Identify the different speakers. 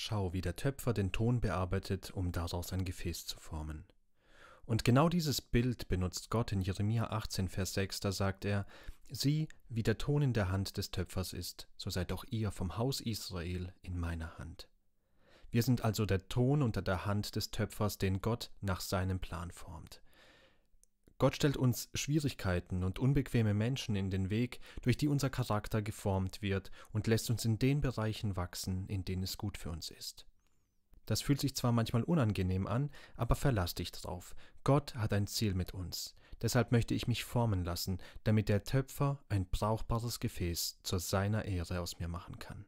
Speaker 1: Schau, wie der Töpfer den Ton bearbeitet, um daraus ein Gefäß zu formen. Und genau dieses Bild benutzt Gott in Jeremia 18, Vers 6, da sagt er, Sieh, wie der Ton in der Hand des Töpfers ist, so seid auch ihr vom Haus Israel in meiner Hand. Wir sind also der Ton unter der Hand des Töpfers, den Gott nach seinem Plan formt. Gott stellt uns Schwierigkeiten und unbequeme Menschen in den Weg, durch die unser Charakter geformt wird und lässt uns in den Bereichen wachsen, in denen es gut für uns ist. Das fühlt sich zwar manchmal unangenehm an, aber verlass dich drauf. Gott hat ein Ziel mit uns. Deshalb möchte ich mich formen lassen, damit der Töpfer ein brauchbares Gefäß zu seiner Ehre aus mir machen kann.